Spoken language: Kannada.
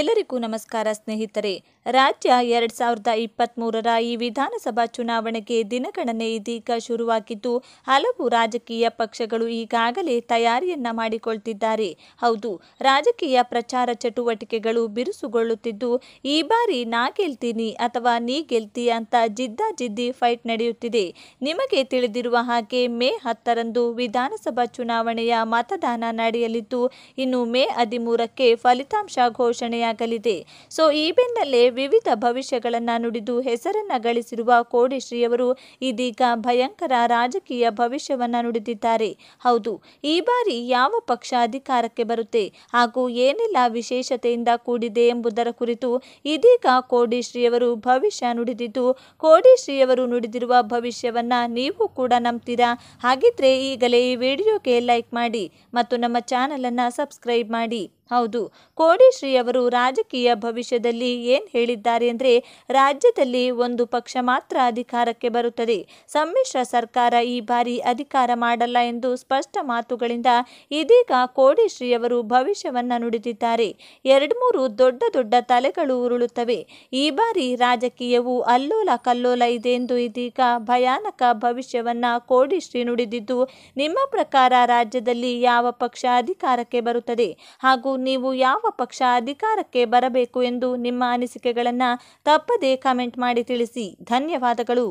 ಎಲ್ಲರಿಗೂ ನಮಸ್ಕಾರ ಸ್ನೇಹಿತರೆ ರಾಜ್ಯ ಎರಡ್ ಸಾವಿರದ ಇಪ್ಪತ್ತ್ಮೂರರ ಈ ವಿಧಾನಸಭಾ ಚುನಾವಣೆಗೆ ದಿನಗಣನೆ ಇದೀಗ ಶುರುವಾಗಿದ್ದು ಹಲವು ರಾಜಕೀಯ ಪಕ್ಷಗಳು ಈಗಾಗಲೇ ತಯಾರಿಯನ್ನ ಮಾಡಿಕೊಳ್ತಿದ್ದಾರೆ ಹೌದು ರಾಜಕೀಯ ಪ್ರಚಾರ ಚಟುವಟಿಕೆಗಳು ಬಿರುಸುಗೊಳ್ಳುತ್ತಿದ್ದು ಈ ಬಾರಿ ನಾ ಗೆಲ್ತೀನಿ ಅಥವಾ ನೀ ಗೆಲ್ತಿ ಅಂತ ಜಿದ್ದಾಜಿದ್ದಿ ಫೈಟ್ ನಡೆಯುತ್ತಿದೆ ನಿಮಗೆ ತಿಳಿದಿರುವ ಹಾಗೆ ಮೇ ಹತ್ತರಂದು ವಿಧಾನಸಭಾ ಚುನಾವಣೆಯ ಮತದಾನ ನಡೆಯಲಿದ್ದು ಇನ್ನು ಮೇ ಹದಿಮೂರಕ್ಕೆ ಫಲಿತಾಂಶ ಘೋಷಣೆ ಅನ್ವಯವಾಗಲಿದೆ ಸೊ ಈ ಬೆನ್ನಲ್ಲೇ ವಿವಿಧ ಭವಿಷ್ಯಗಳನ್ನು ನುಡಿದು ಹೆಸರನ್ನು ಗಳಿಸಿರುವ ಕೋಡಿಶ್ರೀಯವರು ಇದೀಗ ಭಯಂಕರ ರಾಜಕೀಯ ಭವಿಷ್ಯವನ್ನು ನುಡಿದಿದ್ದಾರೆ ಹೌದು ಈ ಬಾರಿ ಯಾವ ಪಕ್ಷ ಅಧಿಕಾರಕ್ಕೆ ಬರುತ್ತೆ ಹಾಗೂ ಏನೆಲ್ಲ ವಿಶೇಷತೆಯಿಂದ ಕೂಡಿದೆ ಎಂಬುದರ ಕುರಿತು ಇದೀಗ ಕೋಡಿಶ್ರೀಯವರು ಭವಿಷ್ಯ ನುಡಿದಿದ್ದು ಕೋಡಿಶ್ರೀಯವರು ನುಡಿದಿರುವ ಭವಿಷ್ಯವನ್ನ ನೀವು ಕೂಡ ನಂಬ್ತೀರಾ ಹಾಗಿದ್ರೆ ಈಗಲೇ ಈ ವಿಡಿಯೋಗೆ ಲೈಕ್ ಮಾಡಿ ಮತ್ತು ನಮ್ಮ ಚಾನಲನ್ನು ಸಬ್ಸ್ಕ್ರೈಬ್ ಮಾಡಿ ಹೌದು ಕೋಡಿಶ್ರೀಯವರು ರಾಜಕೀಯ ಭವಿಷ್ಯದಲ್ಲಿ ಏನು ಹೇಳಿದ್ದಾರೆ ಅಂದರೆ ರಾಜ್ಯದಲ್ಲಿ ಒಂದು ಪಕ್ಷ ಮಾತ್ರ ಅಧಿಕಾರಕ್ಕೆ ಬರುತ್ತದೆ ಸಮ್ಮಿಶ್ರ ಸರ್ಕಾರ ಈ ಬಾರಿ ಅಧಿಕಾರ ಮಾಡಲ್ಲ ಎಂದು ಸ್ಪಷ್ಟ ಮಾತುಗಳಿಂದ ಇದೀಗ ಕೋಡಿಶ್ರೀಯವರು ಭವಿಷ್ಯವನ್ನು ನುಡಿದಿದ್ದಾರೆ ಎರಡು ಮೂರು ದೊಡ್ಡ ದೊಡ್ಡ ತಲೆಗಳು ಉರುಳುತ್ತವೆ ಈ ಬಾರಿ ರಾಜಕೀಯವು ಅಲ್ಲೋಲ ಕಲ್ಲೋಲ ಇದೆ ಎಂದು ಇದೀಗ ಭಯಾನಕ ಭವಿಷ್ಯವನ್ನು ಕೋಡಿಶ್ರೀ ನುಡಿದಿದ್ದು ನಿಮ್ಮ ಪ್ರಕಾರ ರಾಜ್ಯದಲ್ಲಿ ಯಾವ ಪಕ್ಷ ಅಧಿಕಾರಕ್ಕೆ ಬರುತ್ತದೆ ಹಾಗೂ ನೀವು ಯಾವ ಪಕ್ಷ ಅಧಿಕಾರಕ್ಕೆ ಬರಬೇಕು ಎಂದು ನಿಮ್ಮ ಅನಿಸಿಕೆಗಳನ್ನು ತಪ್ಪದೇ ಕಮೆಂಟ್ ಮಾಡಿ ತಿಳಿಸಿ ಧನ್ಯವಾದಗಳು